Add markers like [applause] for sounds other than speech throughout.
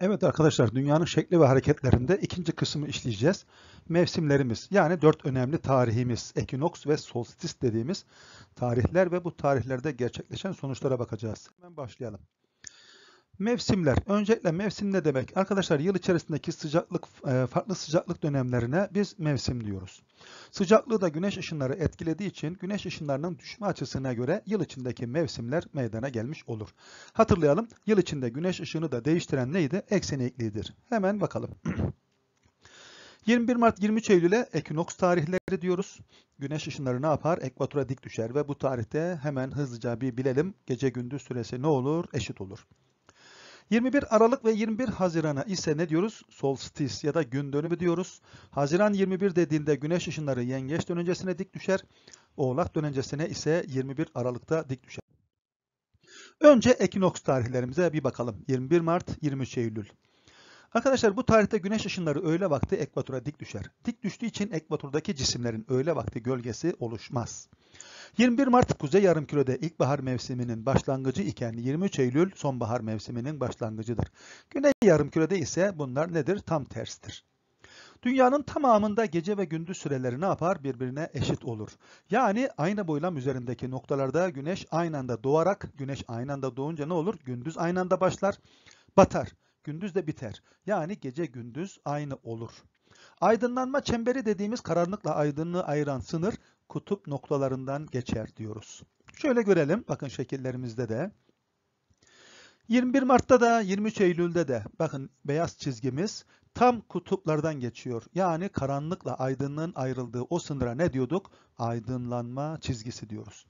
Evet arkadaşlar dünyanın şekli ve hareketlerinde ikinci kısmı işleyeceğiz. Mevsimlerimiz yani dört önemli tarihimiz, ekinoks ve solstis dediğimiz tarihler ve bu tarihlerde gerçekleşen sonuçlara bakacağız. Hemen başlayalım. Mevsimler. Öncelikle mevsim ne demek? Arkadaşlar yıl içerisindeki sıcaklık e, farklı sıcaklık dönemlerine biz mevsim diyoruz. Sıcaklığı da güneş ışınları etkilediği için güneş ışınlarının düşme açısına göre yıl içindeki mevsimler meydana gelmiş olur. Hatırlayalım yıl içinde güneş ışını da değiştiren neydi? Eksen eğikliğidir. Hemen bakalım. 21 [clears throat] Mart 23 Eylül'e ekinoks tarihleri diyoruz. Güneş ışınları ne yapar? Ekvatora dik düşer ve bu tarihte hemen hızlıca bir bilelim. Gece gündüz süresi ne olur? Eşit olur. 21 Aralık ve 21 Haziran'a ise ne diyoruz? Solstis ya da gün dönümü diyoruz. Haziran 21 dediğinde güneş ışınları yengeç dönencesine dik düşer. Oğlak dönencesine ise 21 Aralık'ta dik düşer. Önce ekinoks tarihlerimize bir bakalım. 21 Mart, 23 Eylül. Arkadaşlar bu tarihte güneş ışınları öğle vakti ekvatora dik düşer. Dik düştüğü için ekvatordaki cisimlerin öğle vakti gölgesi oluşmaz. 21 Mart kuzey yarımkürede ilkbahar mevsiminin başlangıcı iken 23 Eylül sonbahar mevsiminin başlangıcıdır. Güney yarımkürede ise bunlar nedir? Tam tersidir. Dünyanın tamamında gece ve gündüz süreleri ne yapar? Birbirine eşit olur. Yani aynı boylam üzerindeki noktalarda güneş aynı anda doğarak, güneş aynı anda doğunca ne olur? Gündüz aynı anda başlar, batar gündüz de biter. Yani gece gündüz aynı olur. Aydınlanma çemberi dediğimiz karanlıkla aydınlığı ayıran sınır kutup noktalarından geçer diyoruz. Şöyle görelim bakın şekillerimizde de. 21 Mart'ta da 23 Eylül'de de bakın beyaz çizgimiz tam kutuplardan geçiyor. Yani karanlıkla aydınlığın ayrıldığı o sınıra ne diyorduk? Aydınlanma çizgisi diyoruz.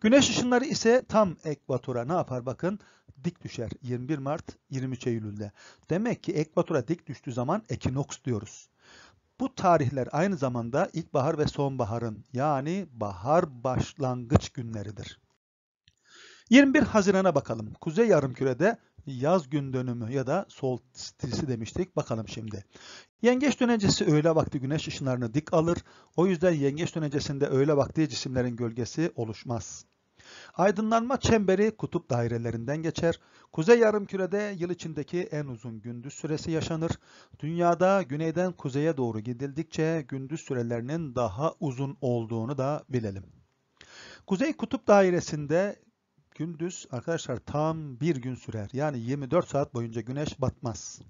Güneş ışınları ise tam ekvatora ne yapar bakın? Dik düşer 21 Mart 23 Eylül'de. Demek ki ekvatora dik düştüğü zaman ekinoks diyoruz. Bu tarihler aynı zamanda ilkbahar ve sonbaharın yani bahar başlangıç günleridir. 21 Haziran'a bakalım. Kuzey yarımkürede yaz gün dönümü ya da solstisi demiştik. Bakalım şimdi. Yengeç dönecesi öğle vakti güneş ışınlarını dik alır. O yüzden yengeç dönecesinde öğle vakti cisimlerin gölgesi oluşmaz. Aydınlanma çemberi kutup dairelerinden geçer. Kuzey yarımkürede yıl içindeki en uzun gündüz süresi yaşanır. Dünyada güneyden kuzeye doğru gidildikçe gündüz sürelerinin daha uzun olduğunu da bilelim. Kuzey kutup dairesinde gündüz arkadaşlar tam bir gün sürer. Yani 24 saat boyunca güneş batmaz.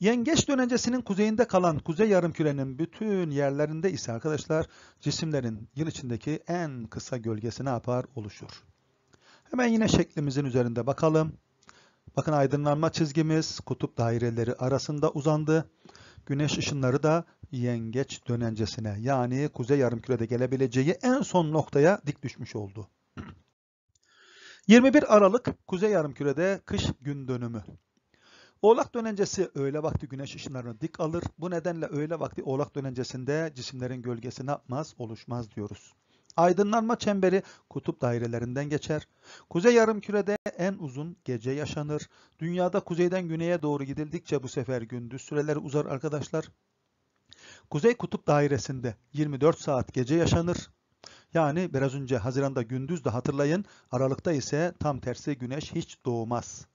Yengeç dönencesinin kuzeyinde kalan kuzey yarımkürenin bütün yerlerinde ise arkadaşlar cisimlerin yıl içindeki en kısa gölgesi ne yapar? Oluşur. Hemen yine şeklimizin üzerinde bakalım. Bakın aydınlanma çizgimiz kutup daireleri arasında uzandı. Güneş ışınları da yengeç dönencesine yani kuzey yarımkürede gelebileceği en son noktaya dik düşmüş oldu. 21 Aralık Kuzey Yarımküre'de kış gün dönümü. Oğlak dönencesi öğle vakti güneş ışınlarını dik alır. Bu nedenle öğle vakti oğlak dönencesinde cisimlerin gölgesi ne yapmaz? Oluşmaz diyoruz. Aydınlanma çemberi kutup dairelerinden geçer. Kuzey yarımkürede en uzun gece yaşanır. Dünyada kuzeyden güneye doğru gidildikçe bu sefer gündüz süreleri uzar arkadaşlar. Kuzey kutup dairesinde 24 saat gece yaşanır. Yani biraz önce Haziran'da gündüz de hatırlayın, Aralık'ta ise tam tersi güneş hiç doğmaz.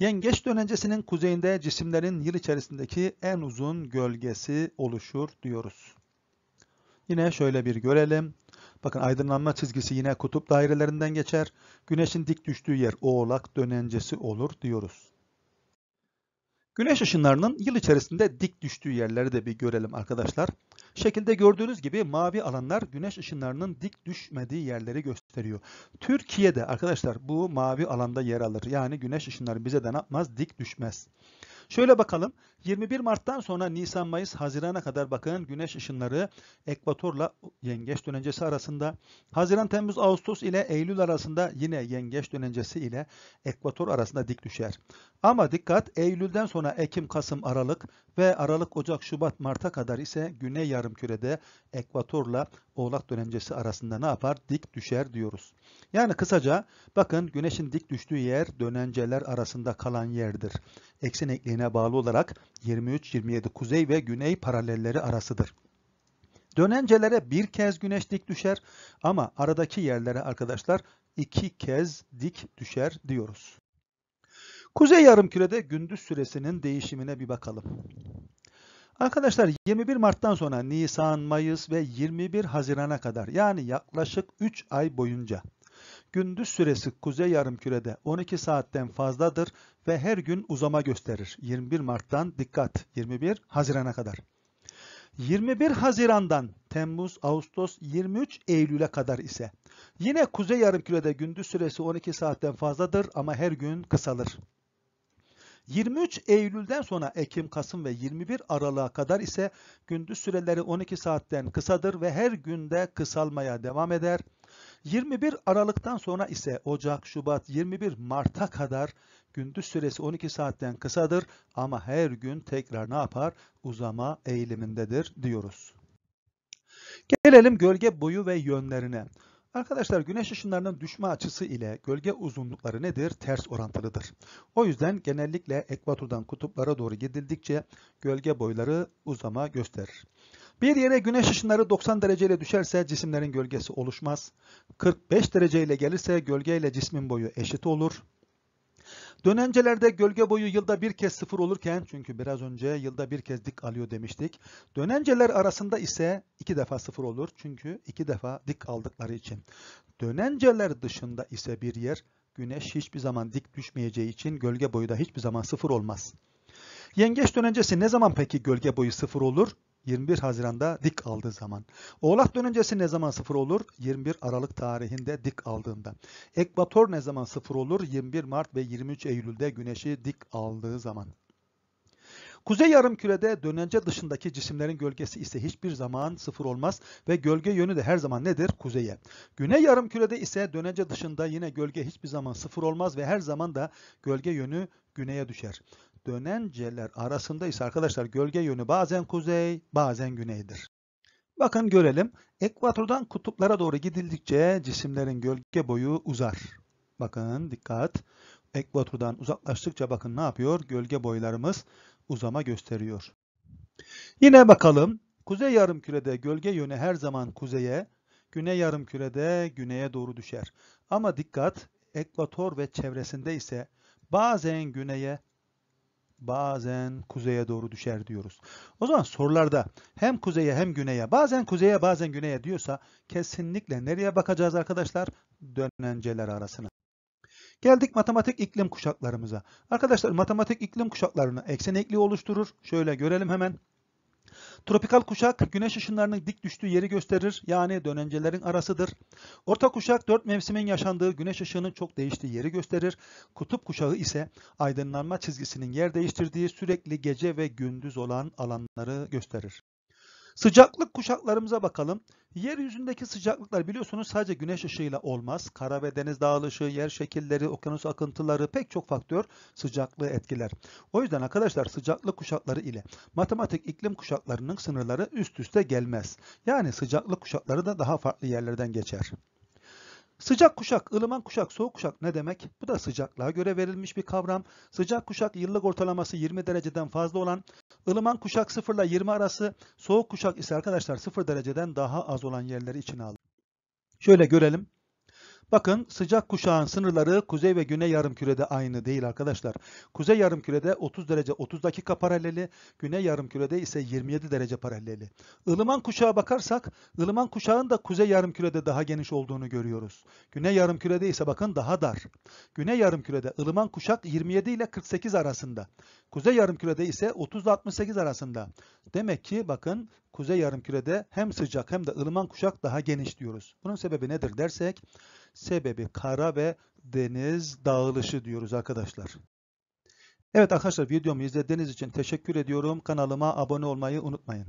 Yengeç dönencesinin kuzeyinde cisimlerin yıl içerisindeki en uzun gölgesi oluşur diyoruz. Yine şöyle bir görelim. Bakın aydınlanma çizgisi yine kutup dairelerinden geçer. Güneşin dik düştüğü yer oğlak dönencesi olur diyoruz. Güneş ışınlarının yıl içerisinde dik düştüğü yerleri de bir görelim arkadaşlar. Şekilde gördüğünüz gibi mavi alanlar güneş ışınlarının dik düşmediği yerleri gösteriyor. Türkiye'de arkadaşlar bu mavi alanda yer alır. Yani güneş ışınları bize de ne yapmaz? Dik düşmez. Şöyle bakalım. 21 Mart'tan sonra Nisan, Mayıs, Haziran'a kadar bakın güneş ışınları ekvatorla yengeç dönencesi arasında. Haziran, Temmuz, Ağustos ile Eylül arasında yine yengeç dönencesi ile ekvator arasında dik düşer. Ama dikkat Eylül'den sonra Ekim, Kasım, Aralık ve Aralık, Ocak, Şubat, Mart'a kadar ise güney yarımkürede ekvatorla oğlak dönencesi arasında ne yapar? Dik düşer diyoruz. Yani kısaca bakın güneşin dik düştüğü yer dönenceler arasında kalan yerdir. Eksen ekliğine bağlı olarak 23-27 kuzey ve güney paralelleri arasıdır. Dönencelere bir kez güneş dik düşer ama aradaki yerlere arkadaşlar iki kez dik düşer diyoruz. Kuzey yarımkürede gündüz süresinin değişimine bir bakalım. Arkadaşlar 21 Mart'tan sonra Nisan, Mayıs ve 21 Haziran'a kadar yani yaklaşık 3 ay boyunca gündüz süresi kuzey yarımkürede 12 saatten fazladır ve her gün uzama gösterir. 21 Mart'tan dikkat 21 Haziran'a kadar. 21 Haziran'dan Temmuz, Ağustos, 23 Eylül'e kadar ise yine kuzey yarımkürede gündüz süresi 12 saatten fazladır ama her gün kısalır. 23 Eylül'den sonra Ekim, Kasım ve 21 Aralık'a kadar ise gündüz süreleri 12 saatten kısadır ve her günde kısalmaya devam eder. 21 Aralık'tan sonra ise Ocak, Şubat, 21 Mart'a kadar Gündüz süresi 12 saatten kısadır ama her gün tekrar ne yapar? Uzama eğilimindedir diyoruz. Gelelim gölge boyu ve yönlerine. Arkadaşlar güneş ışınlarının düşme açısı ile gölge uzunlukları nedir? Ters orantılıdır. O yüzden genellikle ekvatordan kutuplara doğru gidildikçe gölge boyları uzama gösterir. Bir yere güneş ışınları 90 derece ile düşerse cisimlerin gölgesi oluşmaz. 45 derece ile gelirse gölge ile cismin boyu eşit olur. Dönencelerde gölge boyu yılda bir kez sıfır olurken, çünkü biraz önce yılda bir kez dik alıyor demiştik. Dönenceler arasında ise iki defa sıfır olur. Çünkü iki defa dik aldıkları için. Dönenceler dışında ise bir yer, güneş hiçbir zaman dik düşmeyeceği için gölge boyu da hiçbir zaman sıfır olmaz. Yengeç dönencesi ne zaman peki gölge boyu sıfır olur? 21 Haziran'da dik aldığı zaman. Oğlak dönüncesi ne zaman sıfır olur? 21 Aralık tarihinde dik aldığında. Ekvator ne zaman sıfır olur? 21 Mart ve 23 Eylül'de güneşi dik aldığı zaman. Kuzey yarımkürede dönence dışındaki cisimlerin gölgesi ise hiçbir zaman sıfır olmaz ve gölge yönü de her zaman nedir? Kuzeye. Güney yarımkürede ise dönence dışında yine gölge hiçbir zaman sıfır olmaz ve her zaman da gölge yönü güneye düşer. Dönenceler arasında ise arkadaşlar gölge yönü bazen kuzey, bazen güneydir. Bakın görelim. Ekvatordan kutuplara doğru gidildikçe cisimlerin gölge boyu uzar. Bakın dikkat. Ekvatordan uzaklaştıkça bakın ne yapıyor? Gölge boylarımız uzama gösteriyor. Yine bakalım. Kuzey yarımkürede gölge yönü her zaman kuzeye, güney yarımkürede güneye doğru düşer. Ama dikkat, ekvator ve çevresinde ise bazen güneye, bazen kuzeye doğru düşer diyoruz. O zaman sorularda hem kuzeye hem güneye, bazen kuzeye bazen güneye diyorsa kesinlikle nereye bakacağız arkadaşlar? Dönenceler arasına. Geldik matematik iklim kuşaklarımıza. Arkadaşlar matematik iklim kuşaklarını eksen ekliği oluşturur. Şöyle görelim hemen. Tropikal kuşak güneş ışınlarının dik düştüğü yeri gösterir. Yani dönencelerin arasıdır. Orta kuşak dört mevsimin yaşandığı güneş ışığının çok değiştiği yeri gösterir. Kutup kuşağı ise aydınlanma çizgisinin yer değiştirdiği sürekli gece ve gündüz olan alanları gösterir. Sıcaklık kuşaklarımıza bakalım. Yeryüzündeki sıcaklıklar biliyorsunuz sadece güneş ışığıyla olmaz. Kara ve deniz dağılışı, yer şekilleri, okyanus akıntıları pek çok faktör sıcaklığı etkiler. O yüzden arkadaşlar sıcaklık kuşakları ile matematik iklim kuşaklarının sınırları üst üste gelmez. Yani sıcaklık kuşakları da daha farklı yerlerden geçer. Sıcak kuşak, ılıman kuşak, soğuk kuşak ne demek? Bu da sıcaklığa göre verilmiş bir kavram. Sıcak kuşak yıllık ortalaması 20 dereceden fazla olan, Ilıman kuşak 0 ile 20 arası, soğuk kuşak ise arkadaşlar 0 dereceden daha az olan yerleri içine alır. Şöyle görelim. Bakın sıcak kuşağın sınırları kuzey ve güney yarımkürede aynı değil arkadaşlar. Kuzey yarımkürede 30 derece 30 dakika paraleli, güney yarımkürede ise 27 derece paraleli. Ilıman kuşağa bakarsak, ılıman kuşağın da kuzey yarımkürede daha geniş olduğunu görüyoruz. Güney yarımkürede ise bakın daha dar. Güney yarımkürede ılıman kuşak 27 ile 48 arasında. Kuzey yarımkürede ise 30 ile 68 arasında. Demek ki bakın kuzey yarımkürede hem sıcak hem de ılıman kuşak daha geniş diyoruz. Bunun sebebi nedir dersek sebebi kara ve deniz dağılışı diyoruz arkadaşlar. Evet arkadaşlar videomu izlediğiniz için teşekkür ediyorum. Kanalıma abone olmayı unutmayın.